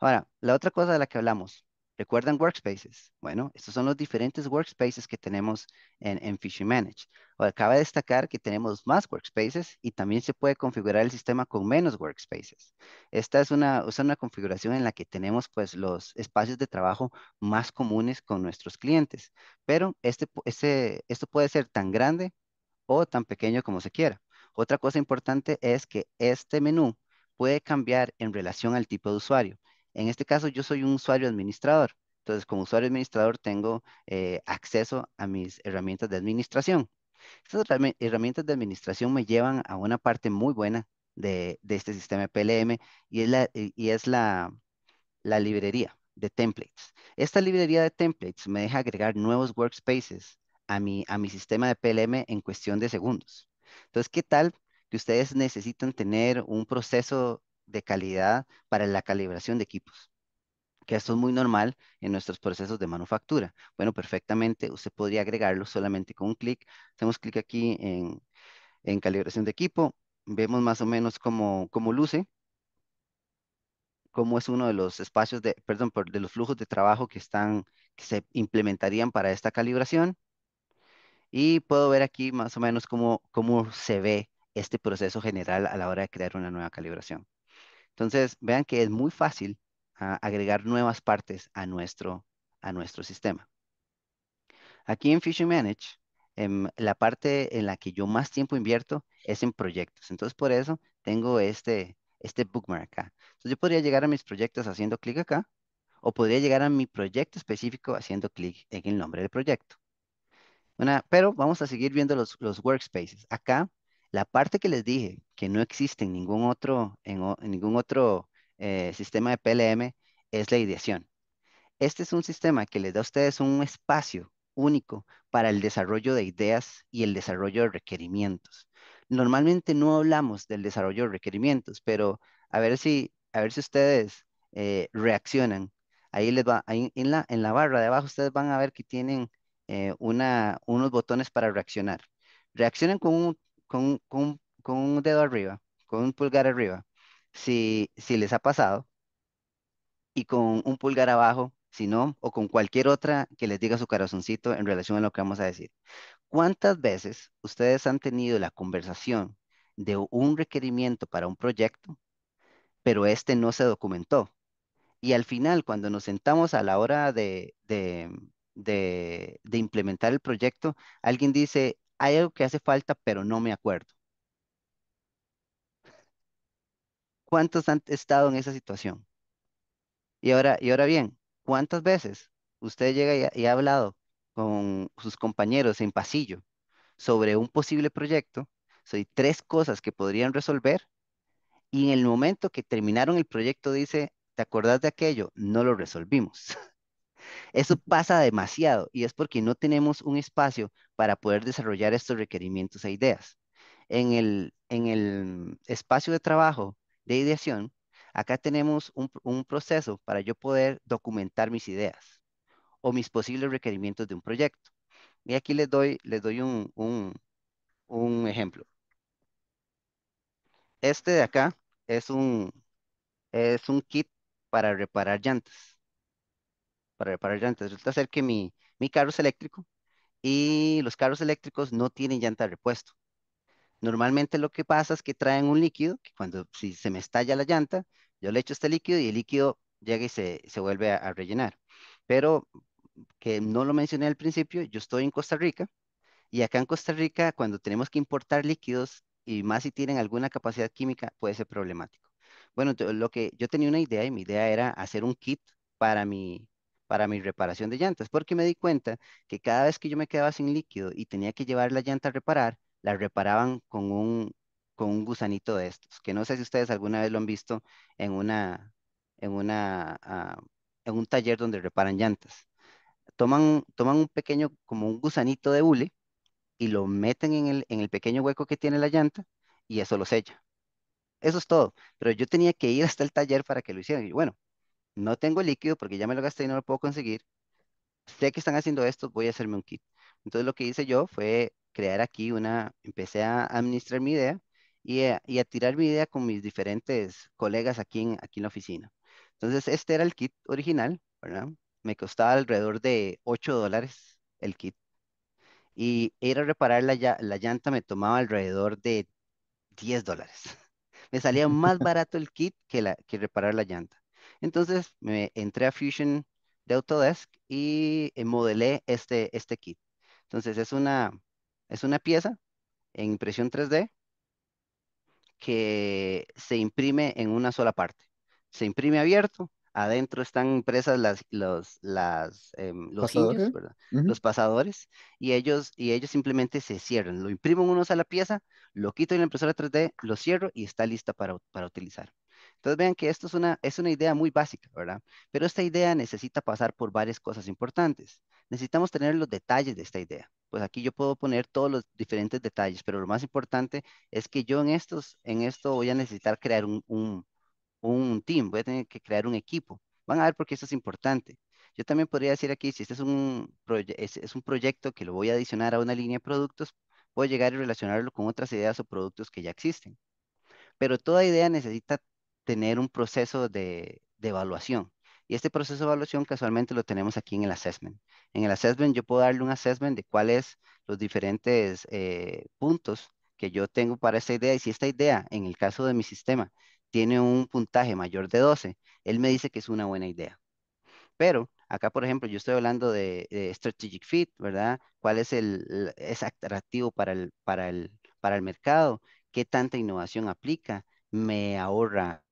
Ahora, la otra cosa de la que hablamos, ¿Recuerdan workspaces? Bueno, estos son los diferentes workspaces que tenemos en, en Fisher Manage. acaba cabe destacar que tenemos más workspaces y también se puede configurar el sistema con menos workspaces. Esta es una, configuración en la que tenemos pues, los espacios de trabajo más comunes con nuestros clientes, pero este, esto puede ser tan grande o tan pequeño como se quiera. Otra cosa importante es que este menú puede cambiar en relación al tipo de usuario. En este caso, yo soy un usuario administrador. Entonces, como usuario administrador, tengo eh, acceso a mis herramientas de administración. Estas herramientas de administración me llevan a una parte muy buena de, este sistema PLM y es, la, y es la, la librería de templates. Esta librería de templates me deja agregar nuevos workspaces a mi, a mi sistema de PLM en cuestión de segundos. Entonces, ¿qué tal que ustedes necesitan tener un proceso de calidad para la calibración de equipos, que esto es muy normal en nuestros procesos de manufactura. Bueno, perfectamente, usted podría agregarlo solamente con un clic. Hacemos clic aquí en, calibración de equipo, vemos más o menos cómo, cómo luce, cómo es uno de los espacios de, perdón, de los flujos de trabajo que están, que se implementarían para esta calibración. Y puedo ver aquí más o menos cómo, cómo se ve este proceso general a la hora de crear una nueva calibración. Entonces, vean que es muy fácil ah, agregar nuevas partes a nuestro, a nuestro sistema. Aquí en Fishing Manage, em, la parte en la que yo más tiempo invierto es en proyectos. Entonces, por eso tengo este, este bookmark acá. Entonces, yo podría llegar a mis proyectos haciendo clic acá o podría llegar a mi proyecto específico haciendo clic en el nombre del proyecto. pero vamos a seguir viendo los, los workspaces. Acá la parte que les dije, que no existe en ningún otro, en, ningún otro eh, sistema de PLM, es la ideación. Este es un sistema que les da a ustedes un espacio único para el desarrollo de ideas y el desarrollo de requerimientos. Normalmente no hablamos del desarrollo de requerimientos, pero a ver si, a ver si ustedes eh, reaccionan. Ahí, les va, ahí en, la, en la barra de abajo ustedes van a ver que tienen eh, una, unos botones para reaccionar. Reaccionen con un, con, un dedo arriba, con un pulgar arriba, si, si les ha pasado, y con un pulgar abajo, si no, o con cualquier otra que les diga su corazoncito en relación a lo que vamos a decir. ¿Cuántas veces ustedes han tenido la conversación de un requerimiento para un proyecto, pero este no se documentó? Y al final, cuando nos sentamos a la hora de, de, de implementar el proyecto, alguien dice, hay algo que hace falta, pero no me acuerdo. ¿Cuántos han estado en esa situación? Y ahora, y ahora bien, ¿cuántas veces usted llega y ha, y ha hablado con sus compañeros en pasillo sobre un posible proyecto? Soy tres cosas que podrían resolver y en el momento que terminaron el proyecto dice, ¿te acordás de aquello? No lo resolvimos. Eso pasa demasiado y es porque no tenemos un espacio para poder desarrollar estos requerimientos e ideas. En el, espacio de trabajo de ideación, acá tenemos un, proceso para yo poder documentar mis ideas o mis posibles requerimientos de un proyecto. Y aquí les doy, doy un, ejemplo. Este de acá es un, es un kit para reparar llantas para reparar llantas. Resulta ser que mi, carro es eléctrico y los carros eléctricos no tienen llanta de repuesto. Normalmente lo que pasa es que traen un líquido, que cuando si se me estalla la llanta, yo le echo este líquido y el líquido llega y se, vuelve a, rellenar. Pero que no lo mencioné al principio, yo estoy en Costa Rica y acá en Costa Rica cuando tenemos que importar líquidos y más si tienen alguna capacidad química puede ser problemático. Bueno, lo que yo tenía una idea y mi idea era hacer un kit para mi para mi reparación de llantas, porque me di cuenta que cada vez que yo me quedaba sin líquido y tenía que llevar la llanta a reparar, la reparaban con un, con un gusanito de estos, que no sé si ustedes alguna vez lo han visto en una, en una, ah, en un taller donde reparan llantas. Toman, toman un pequeño, como un gusanito de hule, y lo meten en el, en el pequeño hueco que tiene la llanta, y eso lo sella. Eso es todo. Pero yo tenía que ir hasta el taller para que lo hicieran. Y bueno, no tengo líquido porque ya me lo gasté y no lo puedo conseguir, sé que están haciendo esto, voy a hacerme un kit. Entonces lo que hice yo fue crear aquí una, empecé a administrar mi idea y a, tirar mi idea con mis diferentes colegas aquí en, aquí en la oficina. Entonces este era el kit original, ¿verdad? Me costaba alrededor de 8 dólares el kit. Y ir a reparar la, la llanta me tomaba alrededor de 10 dólares. Me salía más barato el kit que, la, que reparar la llanta. Entonces me entré a Fusion de Autodesk y eh, modelé este, este kit. Entonces es una, es una pieza en impresión 3D que se imprime en una sola parte. Se imprime abierto, adentro están impresas las, los, las, em, los, ¿Pasadores? y ellos, y ellos simplemente se cierran. Lo imprimo en a la pieza, lo quito en la impresora 3D, lo cierro y está lista para utilizar. Entonces vean que esto es una, es una idea muy básica, ¿verdad? Pero esta idea necesita pasar por varias cosas importantes. Necesitamos tener los detalles de esta idea. Pues aquí yo puedo poner todos los diferentes detalles, pero lo más importante es que yo en, en esto voy a necesitar crear un, team, voy a tener que crear un equipo. Van a ver por qué esto es importante. Yo también podría decir aquí, si este es un, es un proyecto que lo voy a adicionar a una línea de productos, puedo llegar y relacionarlo con otras ideas o productos que ya existen. Pero toda idea necesita tener un proceso de, evaluación. Y este proceso de evaluación casualmente lo tenemos aquí en el assessment. En el assessment yo puedo darle un assessment de cuáles los diferentes eh, puntos que yo tengo para esta idea. Y si esta idea, en el caso de mi sistema, tiene un puntaje mayor de 12, él me dice que es una buena idea. Pero acá, por ejemplo, yo estoy hablando de, de strategic fit, ¿verdad? ¿Cuál es el, es atractivo para el, para el, para el mercado? ¿Qué tanta innovación aplica? ¿Me ahorra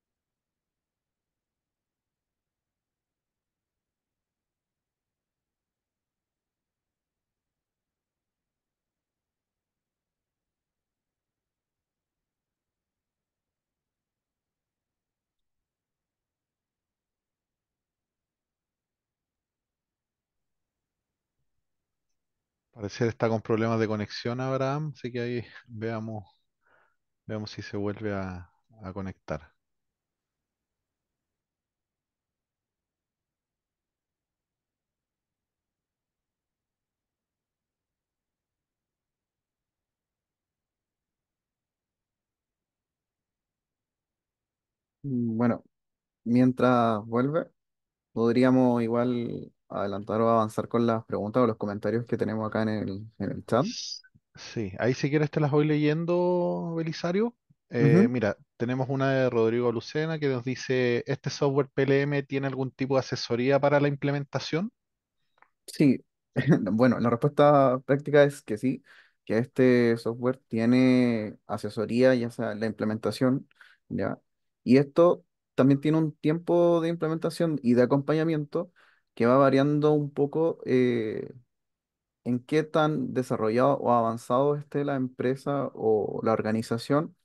parecer está con problemas de conexión Abraham, así que ahí veamos, veamos si se vuelve a conectar. Mm, bueno, mientras vuelve, podríamos igual adelantar o avanzar con las preguntas o los comentarios que tenemos acá en el, en el chat. Sí, ahí si quieres te las voy leyendo, Belisario. Eh, mira, tenemos una de Rodrigo Lucena que nos dice, ¿este software PLM tiene algún tipo de asesoría para la implementación? Sí, bueno, la respuesta práctica es que sí, que este software tiene asesoría, ya sea la implementación, ¿ya? Y esto también tiene un tiempo de implementación y de acompañamiento que va variando un poco eh, en qué tan desarrollado o avanzado esté la empresa o la organización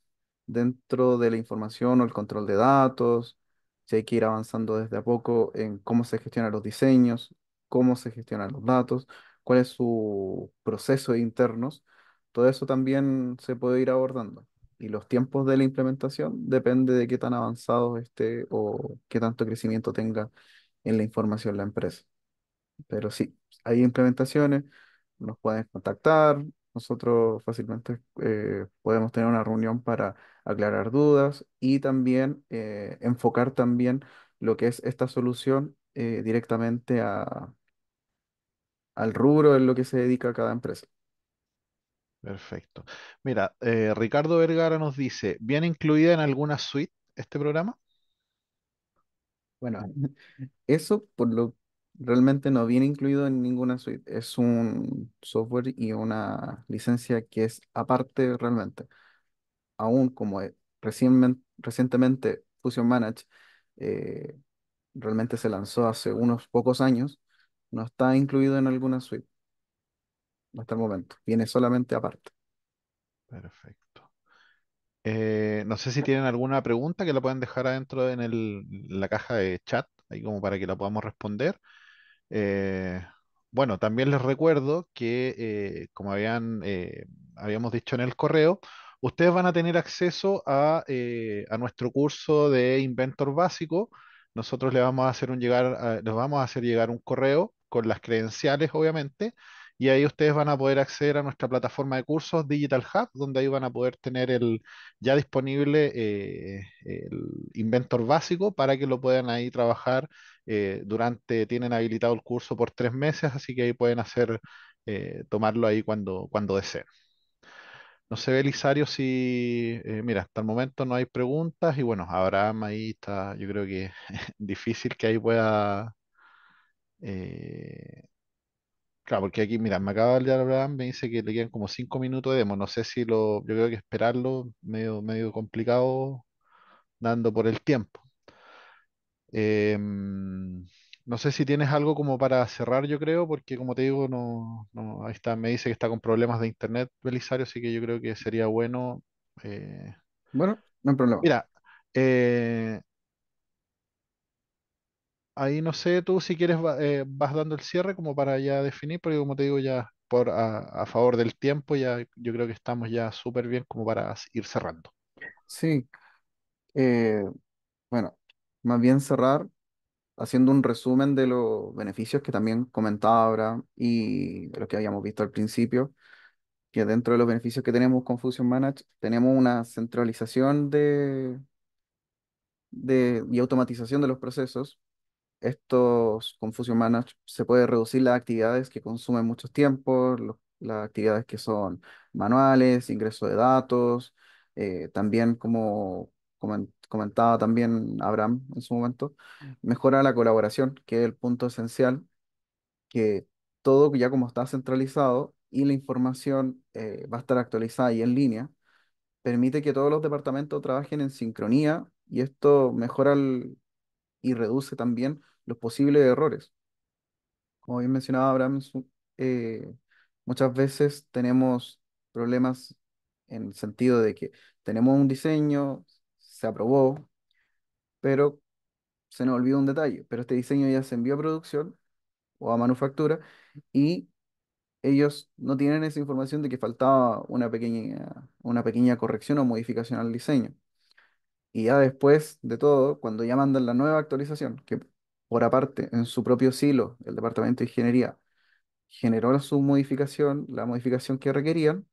dentro de la información o el control de datos, si hay que ir avanzando desde a poco en cómo se gestionan los diseños, cómo se gestionan los datos, cuál es su proceso internos, todo eso también se puede ir abordando. Y los tiempos de la implementación depende de qué tan avanzado esté o qué tanto crecimiento tenga en la información la empresa. Pero sí, hay implementaciones, nos pueden contactar, nosotros fácilmente eh, podemos tener una reunión para aclarar dudas y también eh, enfocar también lo que es esta solución eh, directamente a, al rubro en lo que se dedica cada empresa. Perfecto. Mira, Ricardo Vergara nos dice, ¿viene incluida en alguna suite este programa? Bueno, eso por lo realmente no viene incluido en ninguna suite. Es un software y una licencia que es aparte realmente. Aún como eh, recientemente, recientemente Fusion Manage eh, realmente se lanzó hace unos pocos años, no está incluido en alguna suite hasta el momento. Viene solamente aparte. Perfecto. Eh, no sé si tienen alguna pregunta que la pueden dejar adentro en, la caja de chat, ahí como para que la podamos responder. Eh, bueno, también les recuerdo que, eh, como habían, habíamos dicho en el correo, ustedes van a tener acceso a, nuestro curso de Inventor Básico. Nosotros les vamos a hacer llegar, les vamos a hacer llegar un correo con las credenciales, obviamente, y ahí ustedes van a poder acceder a nuestra plataforma de cursos Digital Hub, donde ahí van a poder tener el ya disponible eh, el Inventor básico para que lo puedan ahí trabajar eh, durante, tienen habilitado el curso por tres meses, así que ahí pueden hacer, eh, tomarlo ahí cuando, cuando deseen. No se ve Elisario si, mira, hasta el momento no hay preguntas y bueno, Abraham ahí está, yo creo que es difícil que ahí pueda Claro, porque aquí, mira, me acaba de hablar, me dice que le quedan como cinco minutos de demo. No sé si lo, yo creo que esperarlo medio, medio complicado, dando por el tiempo. Em, no sé si tienes algo como para cerrar, yo creo, porque como te digo, no, no, ahí está, me dice que está con problemas de internet, Belisario, así que yo creo que sería bueno. Eh, bueno, no hay problema. mira, eh, ahí no sé, tú si quieres eh, vas dando el cierre como para ya definir, pero como te digo ya por a, favor del tiempo, ya yo creo que estamos ya súper bien como para ir cerrando. Sí, eh, bueno, más bien cerrar haciendo un resumen de los beneficios que también comentaba ahora y de los que habíamos visto al principio, que dentro de los beneficios que tenemos con Fusion Manage, tenemos una centralización de, de, y automatización de los procesos, estos Confusion Manage se puede reducir las actividades que consumen mucho tiempo, las actividades que son manuales, ingreso de datos, eh, también como comentaba también Abraham en su momento, mm. mejora la colaboración, que es el punto esencial, que todo ya como está centralizado y la información eh, va a estar actualizada y en línea, permite que todos los departamentos trabajen en sincronía y esto mejora el, y reduce también los posibles errores. Como bien mencionaba Abraham, eh, muchas veces tenemos problemas en el sentido de que tenemos un diseño, se aprobó, pero se nos olvidó un detalle, pero este diseño ya se envió a producción o a manufactura y ellos no tienen esa información de que faltaba una pequeña, una pequeña corrección o modificación al diseño. Y ya después de todo, cuando ya mandan la nueva actualización, que por aparte en su propio silo, el Departamento de Ingeniería generó su modificación, la modificación que requerían,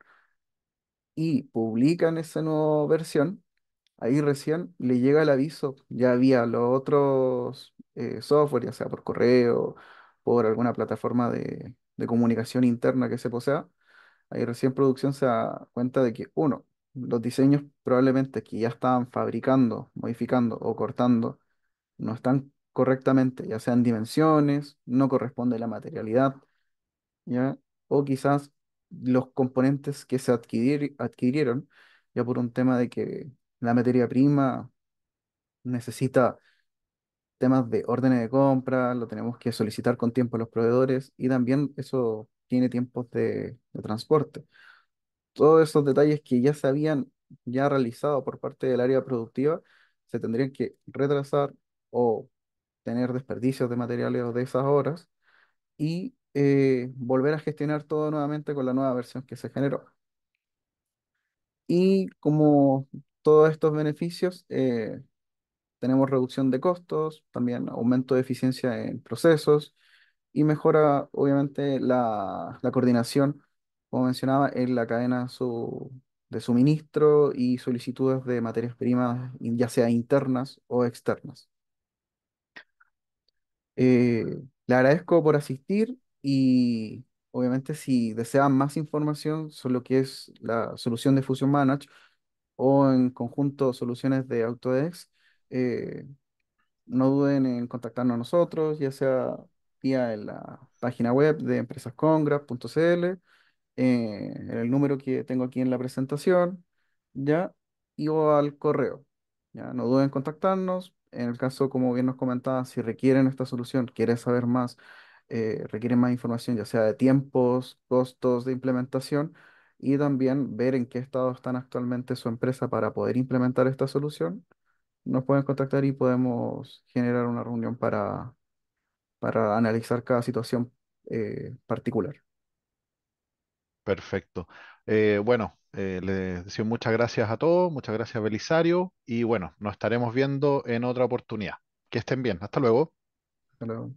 y publican esa nueva versión, ahí recién le llega el aviso. Ya había los otros eh, software, ya sea por correo, por alguna plataforma de, de comunicación interna que se posea. Ahí recién producción se da cuenta de que, uno, los diseños probablemente que ya estaban fabricando, modificando o cortando, no están correctamente, ya sean dimensiones, no corresponde la materialidad, ¿ya? O quizás los componentes que se adquirieron, ya por un tema de que la materia prima necesita temas de órdenes de compra, lo tenemos que solicitar con tiempo a los proveedores y también eso tiene tiempos de transporte todos esos detalles que ya se habían ya realizado por parte del área productiva se tendrían que retrasar o tener desperdicios de materiales de esas horas y eh, volver a gestionar todo nuevamente con la nueva versión que se generó. Y como todos estos beneficios, eh, tenemos reducción de costos, también aumento de eficiencia en procesos y mejora obviamente la, la coordinación como mencionaba, en la cadena de suministro y solicitudes de materias primas, ya sea internas o externas. Eh, le agradezco por asistir y obviamente si desean más información sobre lo que es la solución de Fusion Manage o en conjunto soluciones de Autodesk, eh, no duden en contactarnos a nosotros, ya sea vía en la página web de empresascongra.cl en eh, el número que tengo aquí en la presentación, ¿ya? Y o al correo, ¿ya? No duden en contactarnos. En el caso, como bien nos comentaba, si requieren esta solución, quieren saber más, eh, requieren más información, ya sea de tiempos, costos de implementación, y también ver en qué estado están actualmente su empresa para poder implementar esta solución, nos pueden contactar y podemos generar una reunión para, para analizar cada situación eh, particular. Perfecto. Eh, bueno, eh, les decimos muchas gracias a todos, muchas gracias Belisario y bueno, nos estaremos viendo en otra oportunidad. Que estén bien. Hasta luego. Hasta luego.